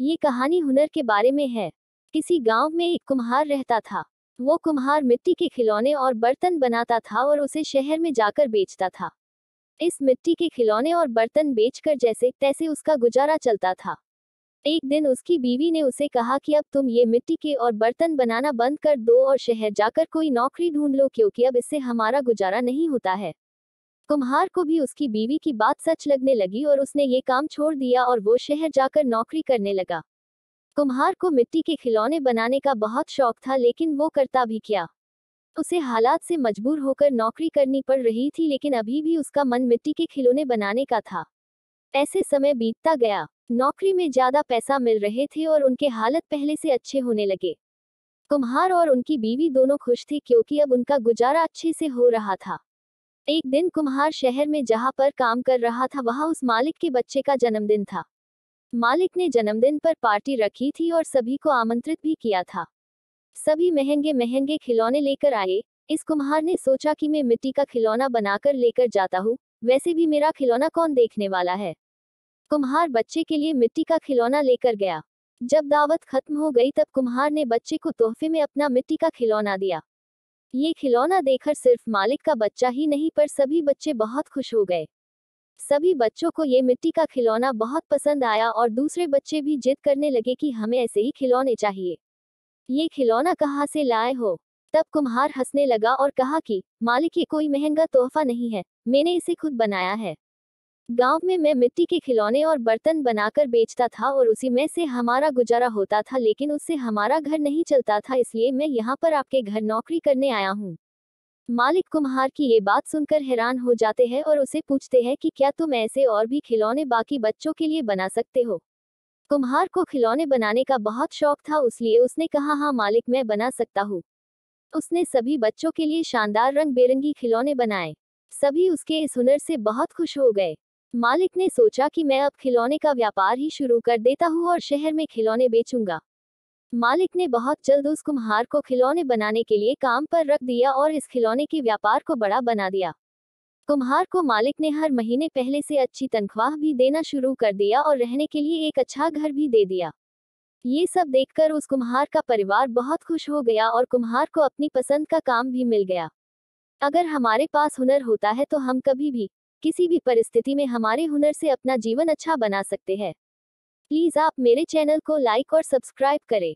ये कहानी हुनर के बारे में है किसी गांव में एक कुम्हार रहता था वो कुम्हार मिट्टी के खिलौने और बर्तन बनाता था और उसे शहर में जाकर बेचता था इस मिट्टी के खिलौने और बर्तन बेचकर जैसे तैसे उसका गुजारा चलता था एक दिन उसकी बीवी ने उसे कहा कि अब तुम ये मिट्टी के और बर्तन बनाना बंद कर दो और शहर जाकर कोई नौकरी ढूंढ लो क्योंकि अब इससे हमारा गुजारा नहीं होता है कुम्हार को भी उसकी बीवी की बात सच लगने लगी और उसने ये काम छोड़ दिया और वो शहर जाकर नौकरी करने लगा कुम्हार को मिट्टी के खिलौने बनाने का बहुत शौक था लेकिन वो करता भी क्या उसे हालात से मजबूर होकर नौकरी करनी पड़ रही थी लेकिन अभी भी उसका मन मिट्टी के खिलौने बनाने का था ऐसे समय बीतता गया नौकरी में ज्यादा पैसा मिल रहे थे और उनके हालत पहले से अच्छे होने लगे कुम्हार और उनकी बीवी दोनों खुश थे क्योंकि अब उनका गुजारा अच्छे से हो रहा था एक दिन कुम्हार शहर में जहाँ पर काम कर रहा था वहाँ उस मालिक के बच्चे का जन्मदिन था मालिक ने जन्मदिन पर पार्टी रखी थी और सभी को आमंत्रित भी किया था सभी महंगे महंगे खिलौने लेकर आए इस कुम्हार ने सोचा कि मैं मिट्टी का खिलौना बनाकर लेकर जाता हूँ वैसे भी मेरा खिलौना कौन देखने वाला है कुम्हार बच्चे के लिए मिट्टी का खिलौना लेकर गया जब दावत खत्म हो गई तब कुम्हार ने बच्चे को तोहफे में अपना मिट्टी का खिलौना दिया ये खिलौना देखकर सिर्फ मालिक का बच्चा ही नहीं पर सभी बच्चे बहुत खुश हो गए सभी बच्चों को ये मिट्टी का खिलौना बहुत पसंद आया और दूसरे बच्चे भी जिद करने लगे कि हमें ऐसे ही खिलौने चाहिए ये खिलौना कहाँ से लाए हो तब कुम्हार हंसने लगा और कहा कि मालिक ये कोई महंगा तोहफा नहीं है मैंने इसे खुद बनाया है गांव में मैं मिट्टी के खिलौने और बर्तन बनाकर बेचता था और उसी में से हमारा गुजारा होता था लेकिन उससे हमारा घर नहीं चलता था इसलिए मैं यहाँ पर आपके घर नौकरी करने आया हूँ मालिक कुम्हार की ये बात सुनकर हैरान हो जाते हैं और उसे पूछते हैं कि क्या तुम ऐसे और भी खिलौने बाकी बच्चों के लिए बना सकते हो कुम्हार को खिलौने बनाने का बहुत शौक था उसलिए उसने कहा हाँ मालिक मैं बना सकता हूँ उसने सभी बच्चों के लिए शानदार रंग बेरंगी खिलौने बनाए सभी उसके इस हुनर से बहुत खुश हो गए मालिक ने सोचा कि मैं अब खिलौने का व्यापार ही शुरू कर देता हूँ और शहर में खिलौने बेचूंगा मालिक ने बहुत जल्द उस कुम्हार को खिलौने बनाने के लिए काम पर रख दिया और इस खिलौने के व्यापार को बड़ा बना दिया कुम्हार को मालिक ने हर महीने पहले से अच्छी तनख्वाह भी देना शुरू कर दिया और रहने के लिए एक अच्छा घर भी दे दिया ये सब देखकर उस कुम्हार का परिवार बहुत खुश हो गया और कुम्हार को अपनी पसंद का काम भी मिल गया अगर हमारे पास हुनर होता है तो हम कभी भी किसी भी परिस्थिति में हमारे हुनर से अपना जीवन अच्छा बना सकते हैं प्लीज आप मेरे चैनल को लाइक और सब्सक्राइब करें